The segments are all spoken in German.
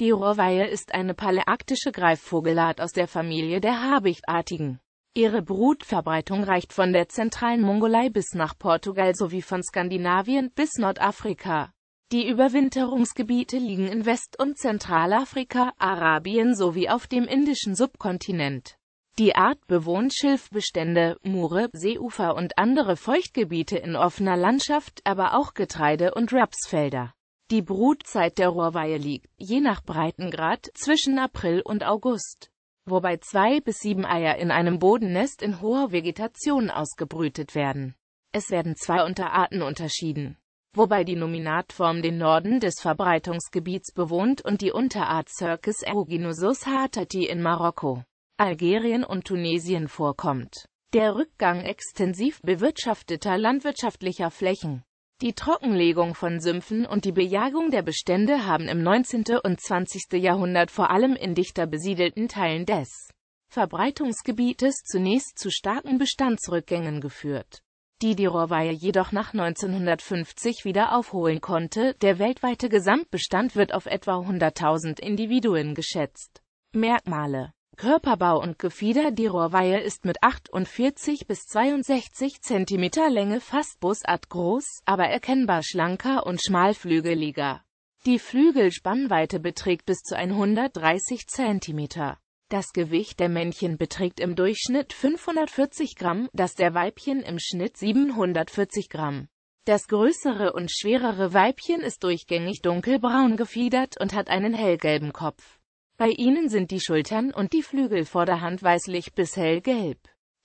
Die Rohrweihe ist eine paläarktische Greifvogelart aus der Familie der Habichtartigen. Ihre Brutverbreitung reicht von der zentralen Mongolei bis nach Portugal sowie von Skandinavien bis Nordafrika. Die Überwinterungsgebiete liegen in West- und Zentralafrika, Arabien sowie auf dem indischen Subkontinent. Die Art bewohnt Schilfbestände, Moore, Seeufer und andere Feuchtgebiete in offener Landschaft, aber auch Getreide- und Rapsfelder. Die Brutzeit der Rohrweihe liegt, je nach Breitengrad, zwischen April und August, wobei zwei bis sieben Eier in einem Bodennest in hoher Vegetation ausgebrütet werden. Es werden zwei Unterarten unterschieden, wobei die Nominatform den Norden des Verbreitungsgebiets bewohnt und die Unterart Circus aeruginosus hartati in Marokko, Algerien und Tunesien vorkommt. Der Rückgang extensiv bewirtschafteter landwirtschaftlicher Flächen die Trockenlegung von Sümpfen und die Bejagung der Bestände haben im 19. und 20. Jahrhundert vor allem in dichter besiedelten Teilen des Verbreitungsgebietes zunächst zu starken Bestandsrückgängen geführt, die die Rohrweihe jedoch nach 1950 wieder aufholen konnte. Der weltweite Gesamtbestand wird auf etwa 100.000 Individuen geschätzt. Merkmale Körperbau und Gefieder Die Rohrweihe ist mit 48 bis 62 cm Länge fast bussard groß, aber erkennbar schlanker und schmalflügeliger. Die Flügelspannweite beträgt bis zu 130 cm. Das Gewicht der Männchen beträgt im Durchschnitt 540 Gramm, das der Weibchen im Schnitt 740 Gramm. Das größere und schwerere Weibchen ist durchgängig dunkelbraun gefiedert und hat einen hellgelben Kopf. Bei ihnen sind die Schultern und die Flügel vorderhand weißlich bis hellgelb.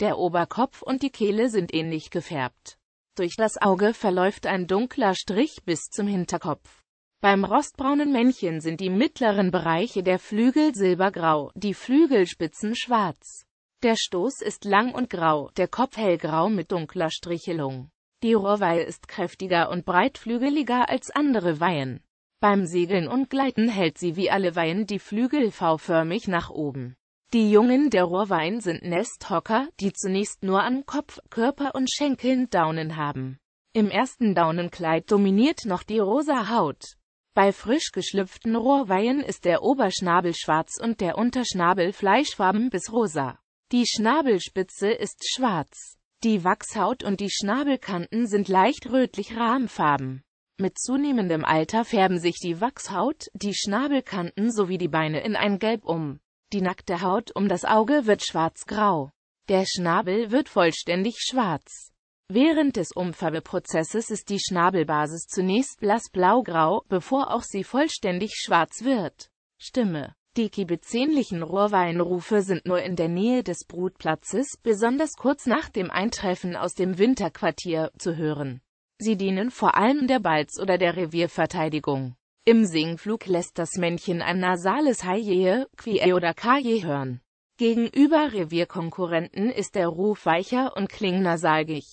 Der Oberkopf und die Kehle sind ähnlich gefärbt. Durch das Auge verläuft ein dunkler Strich bis zum Hinterkopf. Beim rostbraunen Männchen sind die mittleren Bereiche der Flügel silbergrau, die Flügelspitzen schwarz. Der Stoß ist lang und grau, der Kopf hellgrau mit dunkler Strichelung. Die Rohrweihe ist kräftiger und breitflügeliger als andere Weihen. Beim Segeln und Gleiten hält sie wie alle Weihen die Flügel V-förmig nach oben. Die Jungen der Rohrwein sind Nesthocker, die zunächst nur an Kopf, Körper und Schenkeln Daunen haben. Im ersten Daunenkleid dominiert noch die rosa Haut. Bei frisch geschlüpften Rohrweihen ist der Oberschnabel schwarz und der Unterschnabel fleischfarben bis rosa. Die Schnabelspitze ist schwarz. Die Wachshaut und die Schnabelkanten sind leicht rötlich-rahmfarben. Mit zunehmendem Alter färben sich die Wachshaut, die Schnabelkanten sowie die Beine in ein Gelb um. Die nackte Haut um das Auge wird schwarz-grau. Der Schnabel wird vollständig schwarz. Während des Umfärbeprozesses ist die Schnabelbasis zunächst blass blaugrau, bevor auch sie vollständig schwarz wird. Stimme Die kibitzähnlichen Rohrweinrufe sind nur in der Nähe des Brutplatzes, besonders kurz nach dem Eintreffen aus dem Winterquartier, zu hören. Sie dienen vor allem der Balz- oder der Revierverteidigung. Im Singflug lässt das Männchen ein nasales Haijehe, Quie oder Kaje hören. Gegenüber Revierkonkurrenten ist der Ruf weicher und klingnasalgig.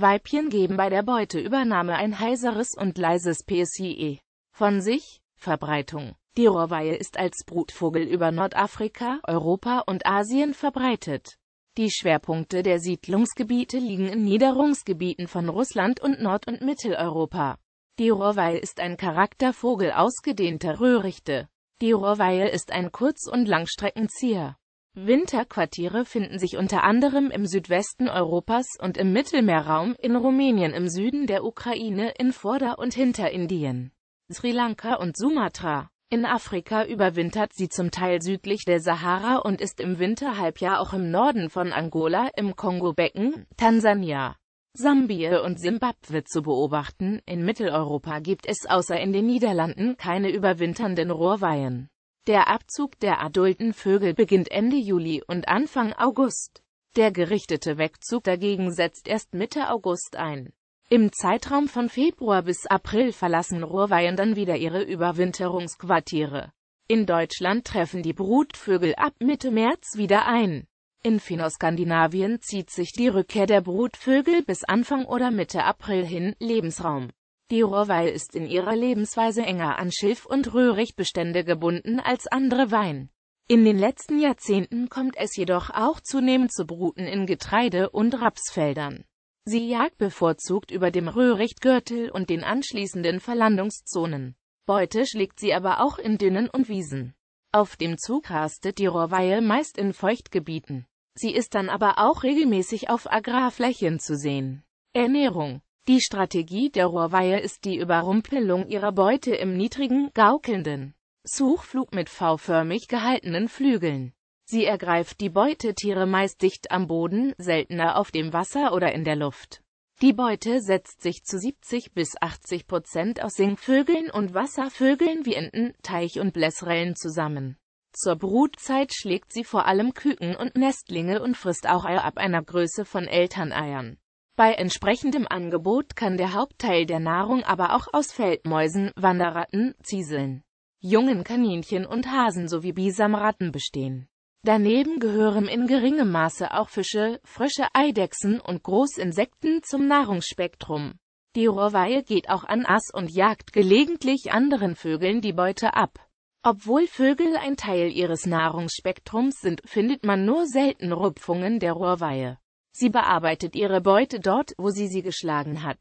Weibchen geben bei der Beuteübernahme ein heiseres und leises PSIE von sich, Verbreitung. Die Rohrweihe ist als Brutvogel über Nordafrika, Europa und Asien verbreitet. Die Schwerpunkte der Siedlungsgebiete liegen in Niederungsgebieten von Russland und Nord- und Mitteleuropa. Die Rohrweil ist ein Charaktervogel ausgedehnter Röhrichte. Die Rohrweil ist ein Kurz- und Langstreckenzieher. Winterquartiere finden sich unter anderem im Südwesten Europas und im Mittelmeerraum, in Rumänien, im Süden der Ukraine, in Vorder- und Hinterindien, Sri Lanka und Sumatra. In Afrika überwintert sie zum Teil südlich der Sahara und ist im Winterhalbjahr auch im Norden von Angola, im Kongo-Becken, Tansania, Sambia und Simbabwe zu beobachten. In Mitteleuropa gibt es außer in den Niederlanden keine überwinternden Rohrweihen. Der Abzug der adulten Vögel beginnt Ende Juli und Anfang August. Der gerichtete Wegzug dagegen setzt erst Mitte August ein im Zeitraum von Februar bis April verlassen Rohrweihen dann wieder ihre Überwinterungsquartiere. In Deutschland treffen die Brutvögel ab Mitte März wieder ein. In Finoskandinavien zieht sich die Rückkehr der Brutvögel bis Anfang oder Mitte April hin, Lebensraum. Die Rohrweih ist in ihrer Lebensweise enger an Schilf- und Röhrichtbestände gebunden als andere Wein. In den letzten Jahrzehnten kommt es jedoch auch zunehmend zu Bruten in Getreide- und Rapsfeldern. Sie jagt bevorzugt über dem Röhrichtgürtel und den anschließenden Verlandungszonen. Beute schlägt sie aber auch in Dünnen und Wiesen. Auf dem Zug rastet die Rohrweihe meist in Feuchtgebieten. Sie ist dann aber auch regelmäßig auf Agrarflächen zu sehen. Ernährung Die Strategie der Rohrweihe ist die Überrumpelung ihrer Beute im niedrigen, gaukelnden Suchflug mit V-förmig gehaltenen Flügeln. Sie ergreift die Beutetiere meist dicht am Boden, seltener auf dem Wasser oder in der Luft. Die Beute setzt sich zu 70 bis 80 Prozent aus Singvögeln und Wasservögeln wie Enten, Teich- und Blässrellen zusammen. Zur Brutzeit schlägt sie vor allem Küken und Nestlinge und frisst auch Eier ab einer Größe von Elterneiern. Bei entsprechendem Angebot kann der Hauptteil der Nahrung aber auch aus Feldmäusen, Wanderratten, Zieseln, jungen Kaninchen und Hasen sowie Bisamratten bestehen. Daneben gehören in geringem Maße auch Fische, Frösche, Eidechsen und Großinsekten zum Nahrungsspektrum. Die Rohrweihe geht auch an Ass und jagt gelegentlich anderen Vögeln die Beute ab. Obwohl Vögel ein Teil ihres Nahrungsspektrums sind, findet man nur selten Rupfungen der Rohrweihe. Sie bearbeitet ihre Beute dort, wo sie sie geschlagen hat.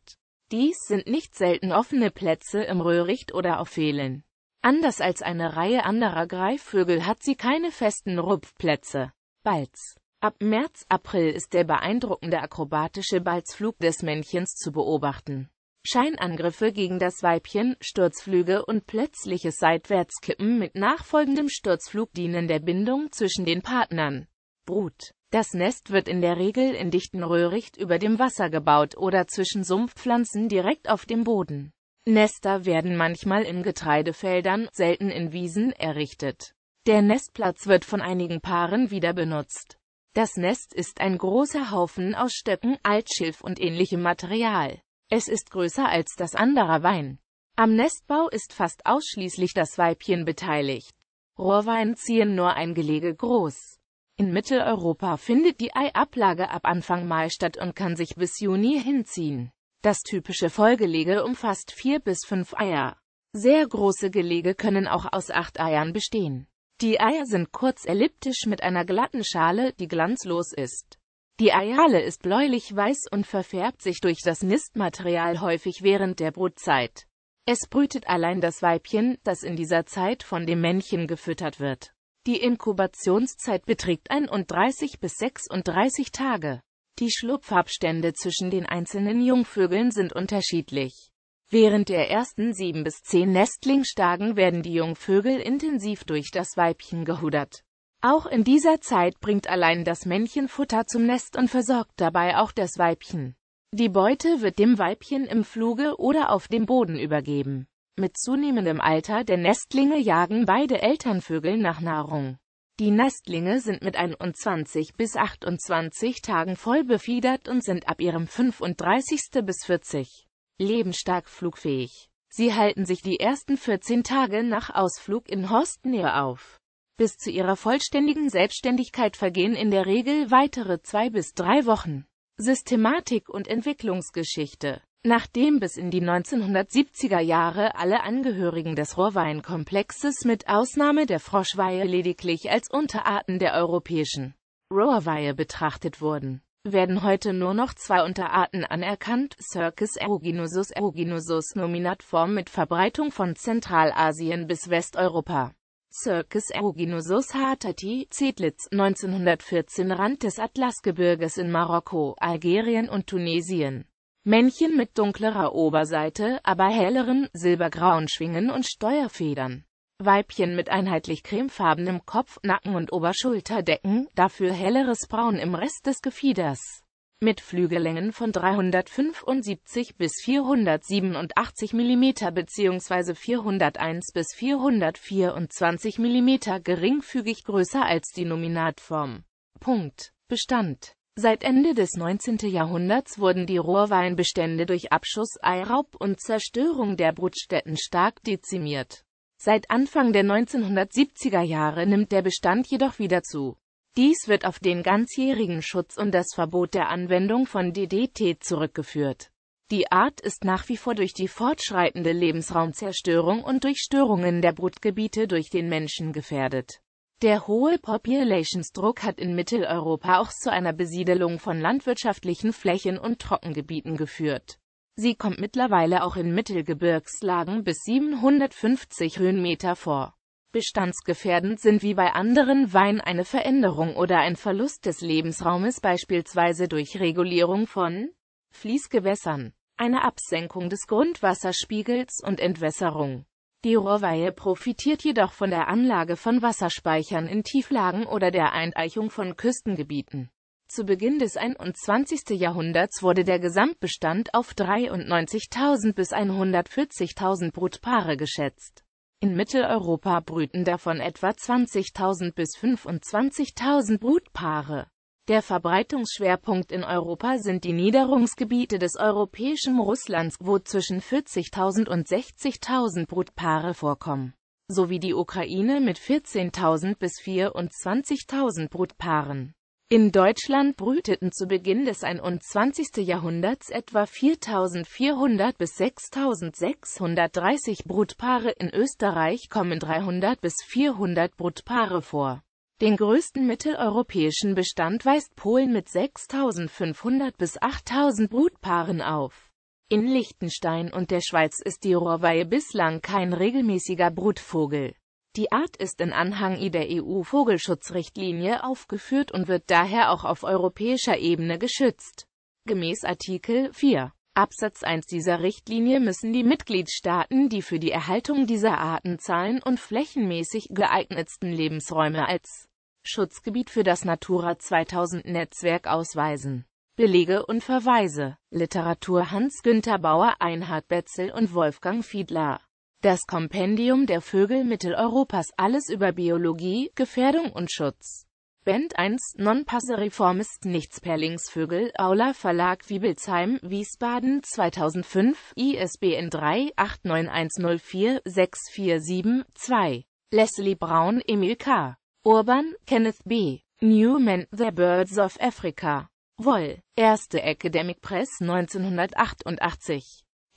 Dies sind nicht selten offene Plätze im Röhricht oder auf Fehlen. Anders als eine Reihe anderer Greifvögel hat sie keine festen Rupfplätze. Balz. Ab März-April ist der beeindruckende akrobatische Balzflug des Männchens zu beobachten. Scheinangriffe gegen das Weibchen, Sturzflüge und plötzliches Seitwärtskippen mit nachfolgendem Sturzflug dienen der Bindung zwischen den Partnern. Brut. Das Nest wird in der Regel in dichten Röhricht über dem Wasser gebaut oder zwischen Sumpfpflanzen direkt auf dem Boden. Nester werden manchmal in Getreidefeldern, selten in Wiesen, errichtet. Der Nestplatz wird von einigen Paaren wieder benutzt. Das Nest ist ein großer Haufen aus Stöcken, Altschilf und ähnlichem Material. Es ist größer als das anderer Wein. Am Nestbau ist fast ausschließlich das Weibchen beteiligt. Rohrwein ziehen nur ein Gelege groß. In Mitteleuropa findet die Eiablage ab Anfang Mai statt und kann sich bis Juni hinziehen. Das typische Vollgelege umfasst vier bis fünf Eier. Sehr große Gelege können auch aus acht Eiern bestehen. Die Eier sind kurz elliptisch mit einer glatten Schale, die glanzlos ist. Die Eierschale ist bläulich-weiß und verfärbt sich durch das Nistmaterial häufig während der Brutzeit. Es brütet allein das Weibchen, das in dieser Zeit von dem Männchen gefüttert wird. Die Inkubationszeit beträgt 31 bis 36 Tage. Die Schlupfabstände zwischen den einzelnen Jungvögeln sind unterschiedlich. Während der ersten sieben bis zehn Nestlingstagen werden die Jungvögel intensiv durch das Weibchen gehudert. Auch in dieser Zeit bringt allein das Männchen Futter zum Nest und versorgt dabei auch das Weibchen. Die Beute wird dem Weibchen im Fluge oder auf dem Boden übergeben. Mit zunehmendem Alter der Nestlinge jagen beide Elternvögel nach Nahrung. Die Nestlinge sind mit 21 bis 28 Tagen voll befiedert und sind ab ihrem 35. bis 40 lebensstark flugfähig. Sie halten sich die ersten 14 Tage nach Ausflug in Horstnähe auf. Bis zu ihrer vollständigen Selbstständigkeit vergehen in der Regel weitere zwei bis drei Wochen. Systematik und Entwicklungsgeschichte Nachdem bis in die 1970er Jahre alle Angehörigen des Rohrweinkomplexes mit Ausnahme der Froschweihe lediglich als Unterarten der europäischen Rohrweihe betrachtet wurden, werden heute nur noch zwei Unterarten anerkannt, Circus aeruginosus aeruginosus nominatform mit Verbreitung von Zentralasien bis Westeuropa. Circus aeruginosus hatati, Zedlitz, 1914 Rand des Atlasgebirges in Marokko, Algerien und Tunesien Männchen mit dunklerer Oberseite, aber helleren, silbergrauen Schwingen und Steuerfedern. Weibchen mit einheitlich cremefarbenem Kopf, Nacken und Oberschulterdecken, dafür helleres Braun im Rest des Gefieders. Mit Flügellängen von 375 bis 487 mm bzw. 401 bis 424 mm geringfügig größer als die Nominatform. Punkt. Bestand Seit Ende des 19. Jahrhunderts wurden die Rohrweinbestände durch Abschuss, Eiraub und Zerstörung der Brutstätten stark dezimiert. Seit Anfang der 1970er Jahre nimmt der Bestand jedoch wieder zu. Dies wird auf den ganzjährigen Schutz und das Verbot der Anwendung von DDT zurückgeführt. Die Art ist nach wie vor durch die fortschreitende Lebensraumzerstörung und durch Störungen der Brutgebiete durch den Menschen gefährdet. Der hohe Populationsdruck hat in Mitteleuropa auch zu einer Besiedelung von landwirtschaftlichen Flächen und Trockengebieten geführt. Sie kommt mittlerweile auch in Mittelgebirgslagen bis 750 Höhenmeter vor. Bestandsgefährdend sind wie bei anderen Weinen eine Veränderung oder ein Verlust des Lebensraumes beispielsweise durch Regulierung von Fließgewässern, eine Absenkung des Grundwasserspiegels und Entwässerung. Die Rohrweihe profitiert jedoch von der Anlage von Wasserspeichern in Tieflagen oder der Enteichung von Küstengebieten. Zu Beginn des 21. Jahrhunderts wurde der Gesamtbestand auf 93.000 bis 140.000 Brutpaare geschätzt. In Mitteleuropa brüten davon etwa 20.000 bis 25.000 Brutpaare. Der Verbreitungsschwerpunkt in Europa sind die Niederungsgebiete des europäischen Russlands, wo zwischen 40.000 und 60.000 Brutpaare vorkommen, sowie die Ukraine mit 14.000 bis 24.000 Brutpaaren. In Deutschland brüteten zu Beginn des 21. Jahrhunderts etwa 4.400 bis 6.630 Brutpaare, in Österreich kommen 300 bis 400 Brutpaare vor. Den größten mitteleuropäischen Bestand weist Polen mit 6.500 bis 8.000 Brutpaaren auf. In Liechtenstein und der Schweiz ist die Rohrweihe bislang kein regelmäßiger Brutvogel. Die Art ist in Anhang I der EU-Vogelschutzrichtlinie aufgeführt und wird daher auch auf europäischer Ebene geschützt. Gemäß Artikel 4 Absatz 1 dieser Richtlinie müssen die Mitgliedstaaten die für die Erhaltung dieser Arten zahlen und flächenmäßig geeignetsten Lebensräume als Schutzgebiet für das Natura 2000 Netzwerk ausweisen. Belege und Verweise Literatur Hans-Günther Bauer, Einhard Betzel und Wolfgang Fiedler Das Kompendium der Vögel Mitteleuropas Alles über Biologie, Gefährdung und Schutz Band 1 Non Passeriformis Nichts per Linksvögel Aula Verlag Wiebelsheim Wiesbaden 2005 ISBN 3 89104 647 2 Leslie Braun Emil K. Urban, Kenneth B. Newman, The Birds of Africa. Woll, Erste Academic Press 1988.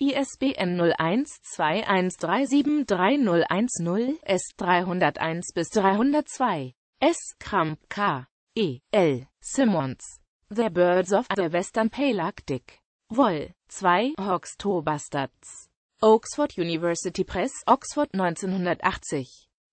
ISBN 0121373010 S301 bis 302. S. Kramp K. E. L. Simmons. The Birds of the Western Palearctic. Woll, 2. Hawks Bastards. Oxford University Press, Oxford 1980.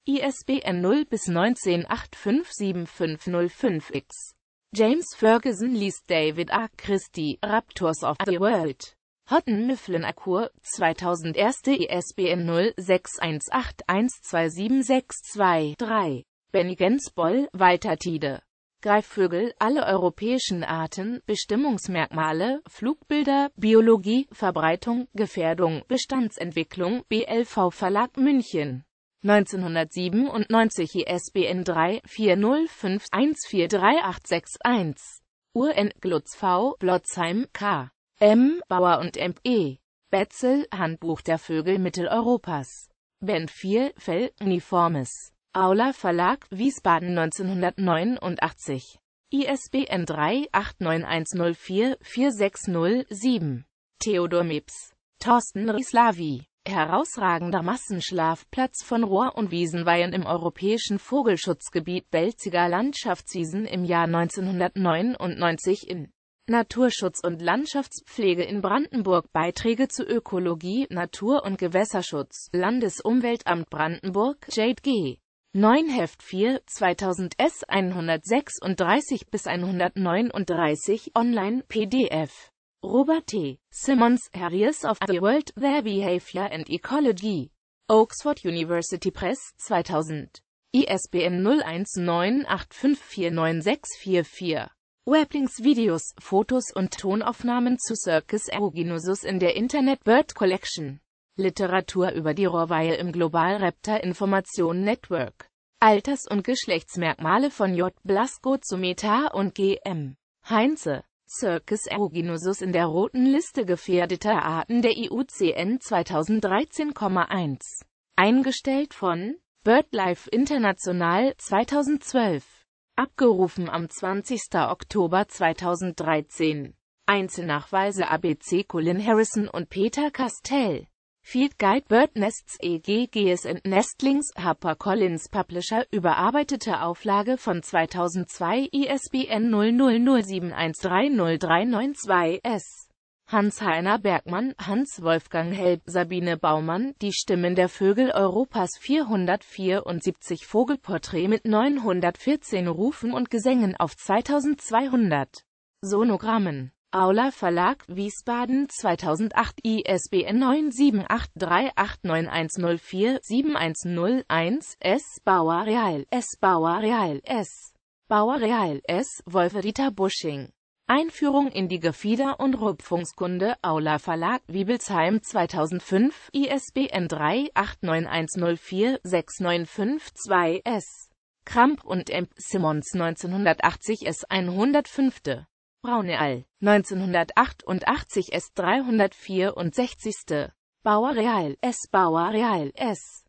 ISBN 0 bis 19857505X. James Ferguson liest David A. Christie, Raptors of the World. Hotten Mifflin Akur, 2001 ISBN 0-618127662-3. Benny Gensboll, Walter Tiede. Greifvögel, alle europäischen Arten, Bestimmungsmerkmale, Flugbilder, Biologie, Verbreitung, Gefährdung, Bestandsentwicklung, BLV Verlag München. 1997 ISBN 3-405-143861. UN, Glutz V., Blotzheim, K. M. Bauer und M. E. Betzel, Handbuch der Vögel Mitteleuropas. Band 4, Fell, Uniformes. Aula Verlag, Wiesbaden 1989. ISBN 3-89104-4607. Theodor Mips. Thorsten Rislavi. Herausragender Massenschlafplatz von Rohr- und Wiesenweihen im europäischen Vogelschutzgebiet Belziger Landschaftswiesen im Jahr 1999 in Naturschutz und Landschaftspflege in Brandenburg Beiträge zu Ökologie, Natur- und Gewässerschutz Landesumweltamt Brandenburg Jade G. 9 Heft 4 2000 S 136 bis 139 online PDF Robert T. Simmons, Harriers of the World, Their Behavior and Ecology. Oxford University Press, 2000. ISBN 0198549644. Weblinks Videos, Fotos und Tonaufnahmen zu Circus Eruginosus in der Internet Bird Collection. Literatur über die Rohrweil im Global Raptor Information Network. Alters- und Geschlechtsmerkmale von J. Blasco zu Meta und G.M. Heinze. Circus aeruginosus in der roten Liste gefährdeter Arten der IUCN 2013,1. Eingestellt von BirdLife International 2012. Abgerufen am 20. Oktober 2013. Einzelnachweise ABC Colin Harrison und Peter Castell Field Guide Bird Nests e.g. GS Nestlings HarperCollins Publisher überarbeitete Auflage von 2002 ISBN 0007130392-S Hans-Heiner Bergmann, Hans-Wolfgang Helb, Sabine Baumann, Die Stimmen der Vögel Europas 474 Vogelporträt mit 914 Rufen und Gesängen auf 2200 Sonogrammen Aula Verlag, Wiesbaden 2008 ISBN 978389104-7101 S. Bauer Real, S. Bauer Real, S. Bauer Real, S. Wolferita Busching Einführung in die Gefieder- und Rupfungskunde, Aula Verlag, Wiebelsheim 2005, ISBN 3 6952 s Kramp und M. Simons 1980 S. 105. Braune All, 1988 S364. Bauer Real, S. Bauer Real, S.